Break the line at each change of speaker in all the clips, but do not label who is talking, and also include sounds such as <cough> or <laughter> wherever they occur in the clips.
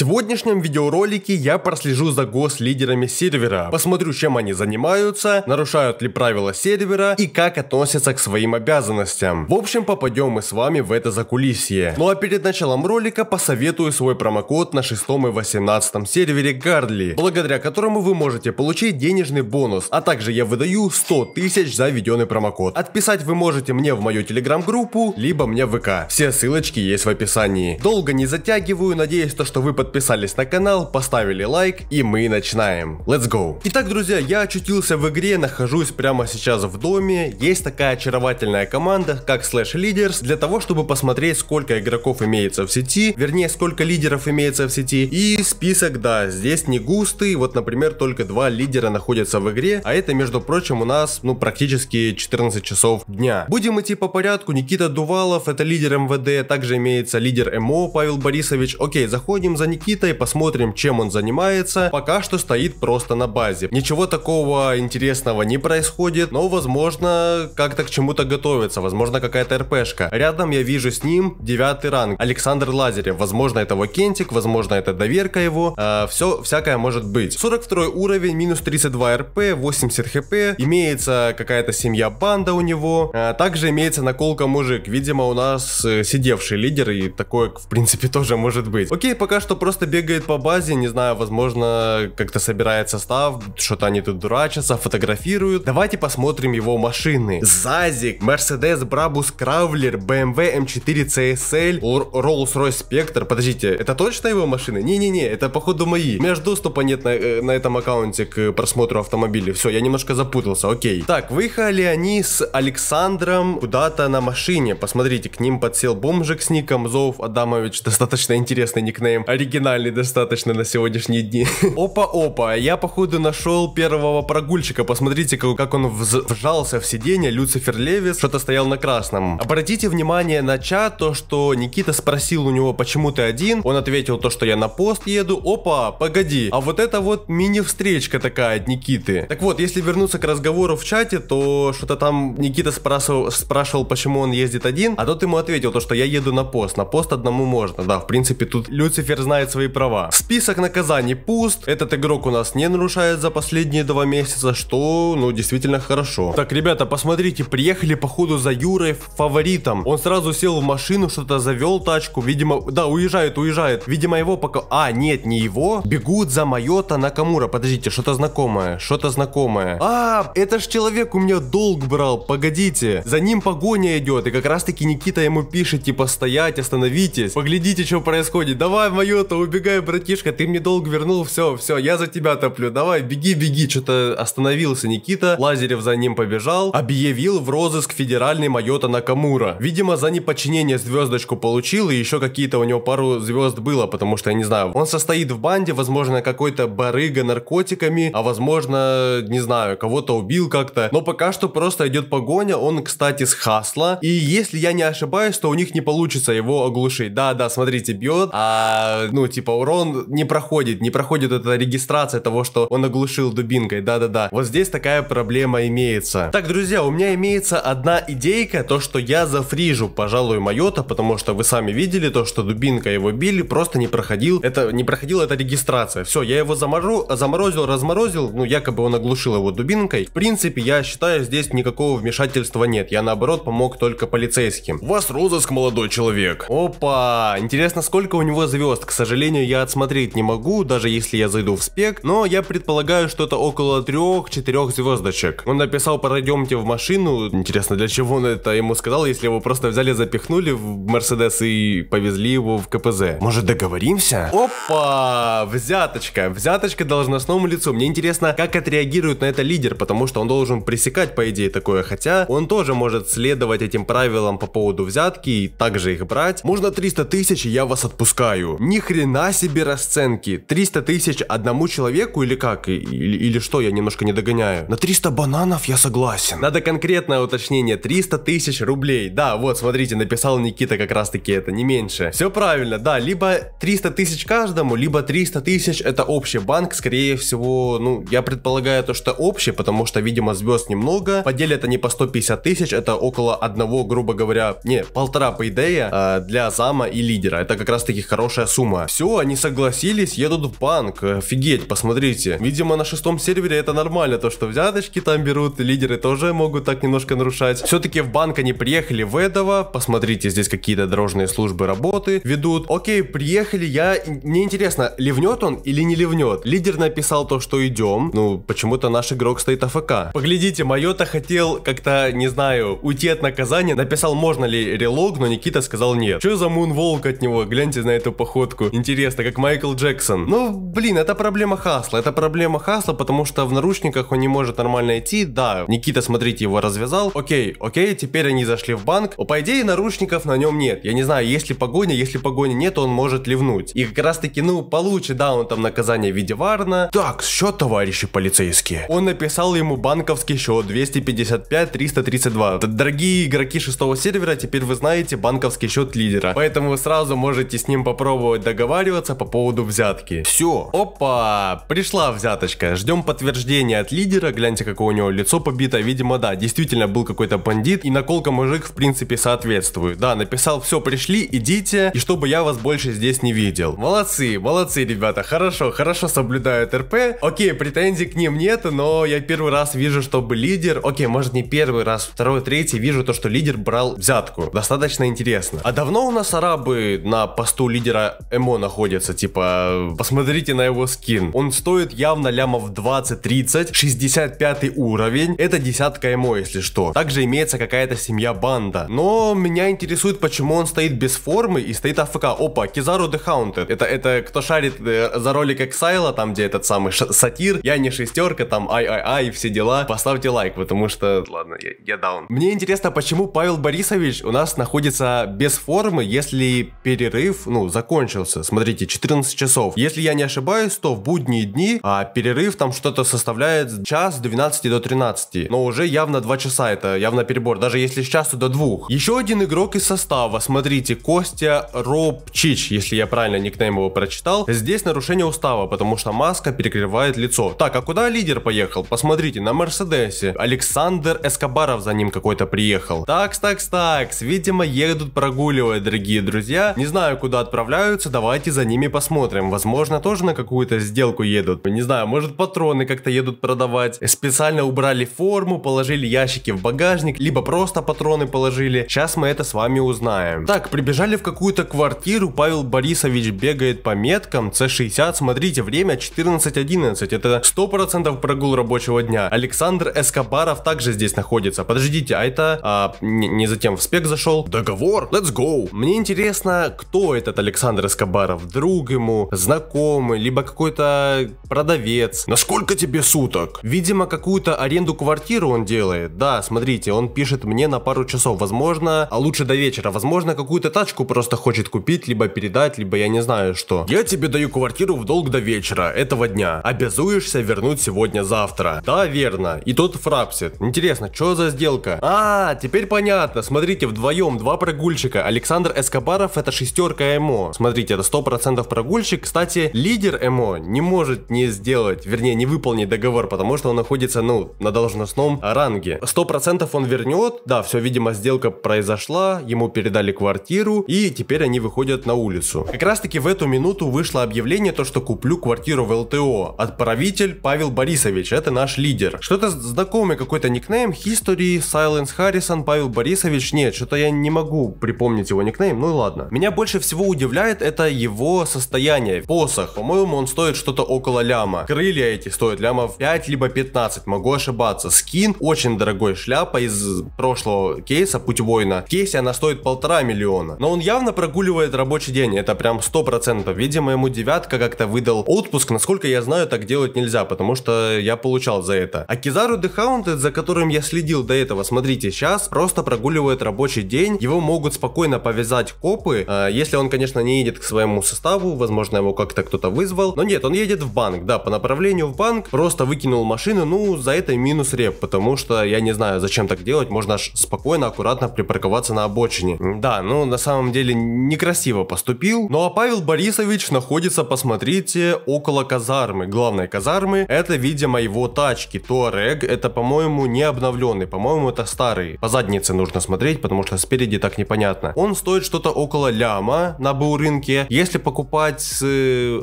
сегодняшнем видеоролике я прослежу за гос лидерами сервера, посмотрю, чем они занимаются, нарушают ли правила сервера и как относятся к своим обязанностям. В общем, попадем мы с вами в это закулисье. Ну а перед началом ролика посоветую свой промокод на 6 и 18 сервере Гардли, благодаря которому вы можете получить денежный бонус, а также я выдаю 100 тысяч за введенный промокод. Отписать вы можете мне в мою телеграм-группу, либо мне в ВК. Все ссылочки есть в описании. Долго не затягиваю, надеюсь, то, что вы подписались подписались на канал, поставили лайк и мы начинаем. Let's go! Итак, друзья, я очутился в игре, нахожусь прямо сейчас в доме. Есть такая очаровательная команда, как Slash Leaders, для того, чтобы посмотреть, сколько игроков имеется в сети, вернее, сколько лидеров имеется в сети. И список, да, здесь не густый, вот, например, только два лидера находятся в игре, а это, между прочим, у нас, ну, практически 14 часов дня. Будем идти по порядку, Никита Дувалов, это лидер МВД, также имеется лидер МО Павел Борисович. Окей, заходим за Никитой, посмотрим, чем он занимается. Пока что стоит просто на базе. Ничего такого интересного не происходит, но возможно как-то к чему-то готовится, возможно какая-то РПшка. Рядом я вижу с ним девятый ранг, Александр Лазарев. Возможно это Вакентик, возможно это доверка его, э, все всякое может быть. 42 уровень, минус 32 РП, 80 хп, имеется какая-то семья-банда у него, э, также имеется наколка мужик, видимо у нас э, сидевший лидер и такое в принципе тоже может быть. Окей, пока что просто бегает по базе, не знаю, возможно, как-то собирает состав, что-то они тут дурачатся, фотографируют. Давайте посмотрим его машины. Зазик, Mercedes Брабус, Кравлер, BMW M4 CSL, Rolls-Royce Spectre. Подождите, это точно его машины? Не-не-не, это походу мои. У меня же доступа нет на, э, на этом аккаунте к просмотру автомобилей. Все, я немножко запутался, окей. Так, выехали они с Александром куда-то на машине. Посмотрите, к ним подсел бомжик с ником Зов Адамович. Достаточно интересный никнейм оригинальный достаточно на сегодняшние дни. <laughs> Опа-опа, я походу нашел первого прогульщика. Посмотрите, как он вжался в сиденье. Люцифер Левис что-то стоял на красном. Обратите внимание на чат, то что Никита спросил у него, почему ты один. Он ответил то, что я на пост еду. Опа, погоди. А вот это вот мини-встречка такая от Никиты. Так вот, если вернуться к разговору в чате, то что-то там Никита спрашивал, спрашивал, почему он ездит один. А тот ему ответил то, что я еду на пост. На пост одному можно. Да, в принципе, тут Люцифер знает нарушает свои права. Список наказаний пуст, этот игрок у нас не нарушает за последние два месяца, что, ну, действительно хорошо. Так, ребята, посмотрите, приехали походу за Юрой фаворитом. Он сразу сел в машину, что-то завел тачку, видимо, да, уезжает, уезжает. Видимо, его пока... А, нет, не его. Бегут за Майота Накамура. Подождите, что-то знакомое, что-то знакомое. А, это ж человек у меня долг брал, погодите. За ним погоня идет, и как раз таки Никита ему пишет, типа, стоять, остановитесь, поглядите, что происходит. Давай, Майот, что-то убегаю, братишка, ты мне долг вернул, все, все, я за тебя топлю, давай, беги, беги, что-то остановился Никита, Лазарев за ним побежал, объявил в розыск федеральный Майота Накамура. Видимо, за неподчинение звездочку получил, и еще какие-то у него пару звезд было, потому что, я не знаю, он состоит в банде, возможно, какой-то барыга наркотиками, а возможно, не знаю, кого-то убил как-то, но пока что просто идет погоня, он, кстати, с Хасла, и если я не ошибаюсь, то у них не получится его оглушить, да-да, смотрите, бьет, а, ну, ну, типа, урон не проходит, не проходит эта регистрация того, что он оглушил дубинкой, да-да-да. Вот здесь такая проблема имеется. Так, друзья, у меня имеется одна идейка, то, что я зафрижу, пожалуй, Майота, потому что вы сами видели то, что дубинка его били, просто не проходил, это, не проходила эта регистрация. Все, я его замору, заморозил, разморозил, ну, якобы он оглушил его дубинкой. В принципе, я считаю, здесь никакого вмешательства нет, я наоборот помог только полицейским. У вас розыск, молодой человек. Опа, интересно, сколько у него звезд, к сожалению сожалению, я отсмотреть не могу, даже если я зайду в спек, но я предполагаю, что это около 3-4 звездочек. Он написал, пройдемте в машину, интересно, для чего он это ему сказал, если его просто взяли, запихнули в Мерседес и повезли его в КПЗ. Может договоримся? Опа, взяточка, взяточка должностному лицу. Мне интересно, как отреагирует на это лидер, потому что он должен пресекать, по идее, такое, хотя он тоже может следовать этим правилам по поводу взятки и также их брать. Можно 300 тысяч, и я вас отпускаю. Ни хрена на себе расценки. 300 тысяч одному человеку или как? Или, или что, я немножко не догоняю. На 300 бананов я согласен. Надо конкретное уточнение. 300 тысяч рублей. Да, вот, смотрите, написал Никита как раз таки это, не меньше. Все правильно, да, либо 300 тысяч каждому, либо 300 тысяч это общий банк, скорее всего, ну, я предполагаю то, что общий, потому что, видимо, звезд немного. По они это не по 150 тысяч, это около одного, грубо говоря, не, полтора по идее, а, для зама и лидера. Это как раз таки хорошая сумма все, они согласились, едут в банк. Э, офигеть, посмотрите. Видимо, на шестом сервере это нормально, то что взяточки там берут, лидеры тоже могут так немножко нарушать. Все-таки в банк они приехали в этого. Посмотрите, здесь какие-то дорожные службы работы ведут. Окей, приехали, я... Мне интересно, ливнет он или не ливнет? Лидер написал то, что идем. Ну, почему-то наш игрок стоит АФК. Поглядите, Майота хотел как-то, не знаю, уйти от наказания. Написал, можно ли релог, но Никита сказал нет. Что за мунволк от него? Гляньте на эту походку. Интересно, как Майкл Джексон. Ну, блин, это проблема Хасла. Это проблема Хасла, потому что в наручниках он не может нормально идти. Да, Никита, смотрите, его развязал. Окей, окей, теперь они зашли в банк. По идее, наручников на нем нет. Я не знаю, если погоня, если погони нет, он может ливнуть. И как раз таки, ну, получит, да, он там наказание в виде варна. Так, счет, товарищи полицейские. Он написал ему банковский счет 255-332. Дорогие игроки шестого сервера, теперь вы знаете банковский счет лидера. Поэтому вы сразу можете с ним попробовать договориться договариваться по поводу взятки. Все. Опа, пришла взяточка. Ждем подтверждения от лидера. Гляньте, какое у него лицо побито. Видимо, да, действительно был какой-то бандит. И наколка мужик, в принципе, соответствует. Да, написал, все, пришли, идите. И чтобы я вас больше здесь не видел. Молодцы, молодцы, ребята. Хорошо, хорошо соблюдают РП. Окей, претензий к ним нет, но я первый раз вижу, чтобы лидер... Окей, может не первый раз, второй, третий. Вижу то, что лидер брал взятку. Достаточно интересно. А давно у нас арабы на посту лидера МО дерьмо находится, типа, посмотрите на его скин. Он стоит явно лямов 20-30, 65 уровень, это десятка ему, если что. Также имеется какая-то семья банда. Но меня интересует, почему он стоит без формы и стоит АФК. Опа, Кизару The Haunted. Это, это кто шарит э, за ролик Эксайла, там где этот самый сатир, я не шестерка, там ай-ай-ай, все дела. Поставьте лайк, потому что, ладно, я, я down. Мне интересно, почему Павел Борисович у нас находится без формы, если перерыв, ну, закончился разница. Смотрите, 14 часов. Если я не ошибаюсь, то в будние дни а, перерыв там что-то составляет час с 12 до 13. Но уже явно 2 часа, это явно перебор, даже если с часу до 2. Еще один игрок из состава, смотрите, Костя Робчич, если я правильно никнейм его прочитал. Здесь нарушение устава, потому что маска перекрывает лицо. Так, а куда лидер поехал? Посмотрите, на Мерседесе. Александр Эскобаров за ним какой-то приехал. Так, так, так. видимо едут прогуливать, дорогие друзья. Не знаю, куда отправляются, давай Давайте за ними посмотрим. Возможно, тоже на какую-то сделку едут. Не знаю, может патроны как-то едут продавать. Специально убрали форму, положили ящики в багажник, либо просто патроны положили. Сейчас мы это с вами узнаем. Так, прибежали в какую-то квартиру. Павел Борисович бегает по меткам. С60, смотрите, время 14.11. Это 100% прогул рабочего дня. Александр Эскобаров также здесь находится. Подождите, а это... А, не, не затем в спек зашел. Договор? Let's go! Мне интересно, кто этот Александр Эскобаров? баров, друг ему, знакомый, либо какой-то продавец. Насколько тебе суток? Видимо, какую-то аренду квартиру он делает. Да, смотрите, он пишет мне на пару часов, возможно, а лучше до вечера. Возможно, какую-то тачку просто хочет купить, либо передать, либо я не знаю что. Я тебе даю квартиру в долг до вечера этого дня. Обязуешься вернуть сегодня-завтра. Да, верно. И тот фрапсит. Интересно, что за сделка? А, теперь понятно. Смотрите, вдвоем два прогульщика. Александр Эскобаров это шестерка ему. Смотрите, это 100% прогульщик. Кстати, лидер МО не может не сделать, вернее, не выполнить договор, потому что он находится, ну, на должностном ранге. 100% он вернет, да, все, видимо, сделка произошла, ему передали квартиру, и теперь они выходят на улицу. Как раз таки в эту минуту вышло объявление, то, что куплю квартиру в ЛТО. Отправитель Павел Борисович, это наш лидер. Что-то знакомый какой-то никнейм, History, Silence Harrison, Павел Борисович, нет, что-то я не могу припомнить его никнейм, ну ладно. Меня больше всего удивляет это его состояние. Посох, по-моему, он стоит что-то около ляма. Крылья эти стоят лямов 5 либо 15, могу ошибаться. Скин, очень дорогой шляпа из прошлого кейса, путь воина. В кейсе она стоит полтора миллиона. Но он явно прогуливает рабочий день, это прям 100%. Видимо, ему девятка как-то выдал отпуск. Насколько я знаю, так делать нельзя, потому что я получал за это. А Кизару Де за которым я следил до этого, смотрите, сейчас просто прогуливает рабочий день. Его могут спокойно повязать копы, а, если он, конечно, не едет к своей своему составу, возможно его как-то кто-то вызвал. Но нет, он едет в банк, да, по направлению в банк, просто выкинул машину, ну за это минус реп, потому что я не знаю зачем так делать, можно аж спокойно, аккуратно припарковаться на обочине. Да, ну на самом деле некрасиво поступил. Ну а Павел Борисович находится, посмотрите, около казармы, главной казармы, это видимо его тачки, Туарег, это по-моему не обновленный, по-моему это старый. По заднице нужно смотреть, потому что спереди так непонятно. Он стоит что-то около ляма на БУ рынке, если покупать с э,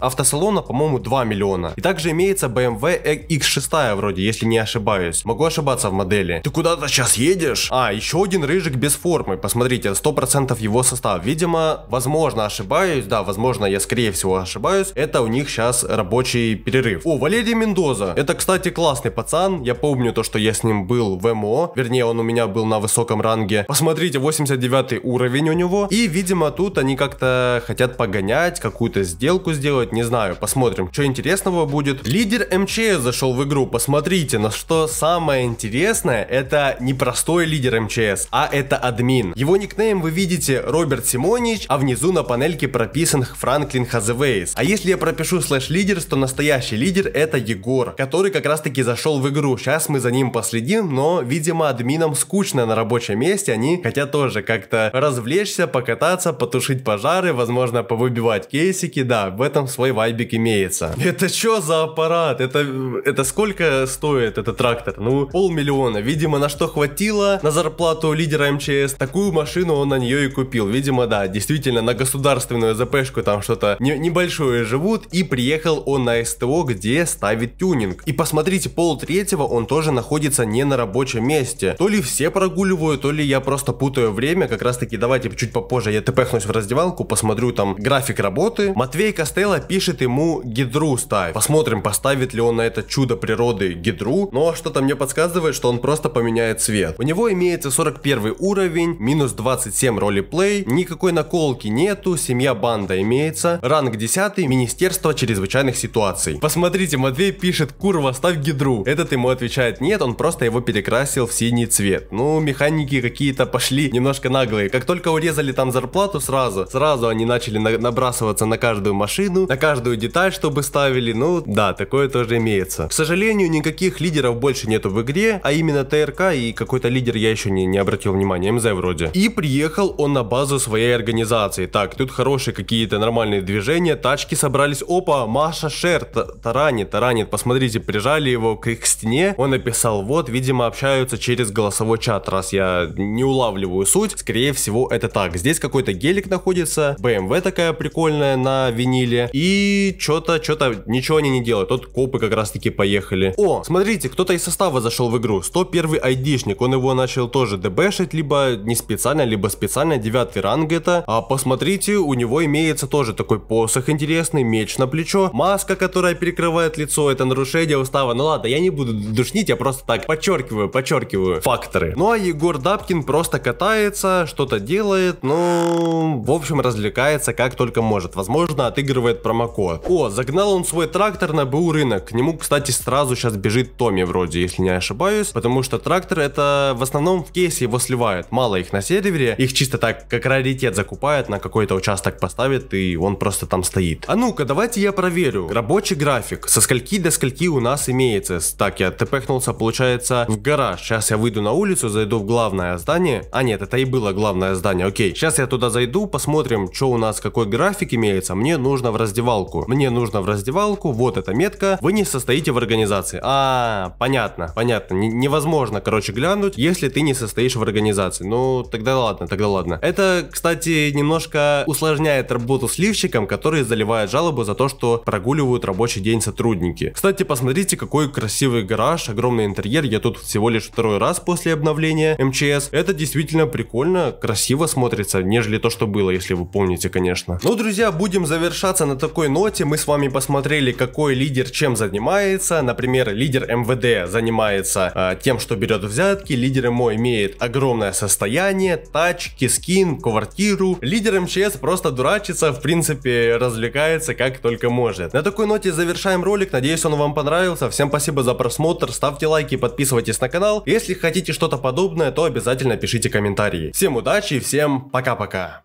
автосалона, по-моему, 2 миллиона. И также имеется BMW X6 вроде, если не ошибаюсь. Могу ошибаться в модели. Ты куда-то сейчас едешь? А, еще один рыжик без формы. Посмотрите, 100% его состав. Видимо, возможно ошибаюсь. Да, возможно, я скорее всего ошибаюсь. Это у них сейчас рабочий перерыв. О, Валерий Мендоза. Это, кстати, классный пацан. Я помню то, что я с ним был в МО. Вернее, он у меня был на высоком ранге. Посмотрите, 89 уровень у него. И, видимо, тут они как-то хотят погасить погонять, какую-то сделку сделать, не знаю, посмотрим, что интересного будет. Лидер МЧС зашел в игру, посмотрите, но что самое интересное, это не простой лидер МЧС, а это админ. Его никнейм вы видите Роберт Симонич, а внизу на панельке прописан Франклин Хазевейс. А если я пропишу слэш лидер, то настоящий лидер это Егор, который как раз таки зашел в игру. Сейчас мы за ним последим, но, видимо, админам скучно на рабочем месте, они хотят тоже как-то развлечься, покататься, потушить пожары, возможно, повысить выбивать кейсики, да, в этом свой вайбик имеется. Это что за аппарат? Это, это сколько стоит этот трактор? Ну, полмиллиона. Видимо, на что хватило на зарплату лидера МЧС. Такую машину он на нее и купил. Видимо, да, действительно, на государственную ЗПшку там что-то не, небольшое живут. И приехал он на СТО, где ставит тюнинг. И посмотрите, пол третьего он тоже находится не на рабочем месте. То ли все прогуливают, то ли я просто путаю время. Как раз таки, давайте чуть попозже я тпхнусь в раздевалку, посмотрю там график график работы, Матвей Костелло пишет ему гидру ставь. Посмотрим, поставит ли он на это чудо природы гидру, но ну, а что-то мне подсказывает, что он просто поменяет цвет. У него имеется 41 уровень, минус 27 ролеплей, никакой наколки нету, семья банда имеется, ранг 10, Министерство чрезвычайных ситуаций. Посмотрите, Матвей пишет, курва, ставь гидру. Этот ему отвечает нет, он просто его перекрасил в синий цвет. Ну, механики какие-то пошли немножко наглые. Как только урезали там зарплату сразу, сразу они начали на набрасываться на каждую машину, на каждую деталь, чтобы ставили, ну да, такое тоже имеется. К сожалению, никаких лидеров больше нету в игре, а именно ТРК и какой-то лидер я еще не, не обратил внимания, МЗ вроде. И приехал он на базу своей организации. Так, тут хорошие какие-то нормальные движения, тачки собрались, опа, Маша Шер таранит, таранит, посмотрите, прижали его к их стене, он написал, вот, видимо, общаются через голосовой чат, раз я не улавливаю суть, скорее всего это так. Здесь какой-то гелик находится, BMW такая прикольная на виниле. И что-то, что-то, ничего они не делают. Тут копы как раз таки поехали. О, смотрите, кто-то из состава зашел в игру. 101 айдишник, он его начал тоже дебешить, либо не специально, либо специально, 9 ранг это. А посмотрите, у него имеется тоже такой посох интересный, меч на плечо, маска, которая перекрывает лицо, это нарушение устава. Ну ладно, я не буду душнить, я просто так подчеркиваю, подчеркиваю факторы. Ну а Егор Дапкин просто катается, что-то делает, ну, в общем, развлекается как только только может, возможно отыгрывает промокод. О, загнал он свой трактор на БУ рынок, к нему кстати сразу сейчас бежит Томми вроде, если не ошибаюсь, потому что трактор это в основном в кейсе его сливают, мало их на сервере, их чисто так как раритет закупают, на какой-то участок поставят и он просто там стоит. А ну-ка давайте я проверю, рабочий график, со скольки до скольки у нас имеется, так я тпхнулся получается в гараж, сейчас я выйду на улицу, зайду в главное здание, а нет это и было главное здание, окей, сейчас я туда зайду, посмотрим, что у нас, какой график имеется, мне нужно в раздевалку. Мне нужно в раздевалку, вот эта метка, вы не состоите в организации. А, понятно, понятно, Н невозможно, короче, глянуть, если ты не состоишь в организации. Ну, тогда ладно, тогда ладно. Это, кстати, немножко усложняет работу сливщикам, которые заливают жалобы за то, что прогуливают рабочий день сотрудники. Кстати, посмотрите, какой красивый гараж, огромный интерьер, я тут всего лишь второй раз после обновления МЧС. Это действительно прикольно, красиво смотрится, нежели то, что было, если вы помните, конечно. Ну, друзья, будем завершаться на такой ноте. Мы с вами посмотрели, какой лидер чем занимается. Например, лидер МВД занимается э, тем, что берет взятки. Лидер МО имеет огромное состояние, тачки, скин, квартиру. Лидер МЧС просто дурачится, в принципе, развлекается как только может. На такой ноте завершаем ролик. Надеюсь, он вам понравился. Всем спасибо за просмотр. Ставьте лайки, подписывайтесь на канал. Если хотите что-то подобное, то обязательно пишите комментарии. Всем удачи, и всем пока-пока.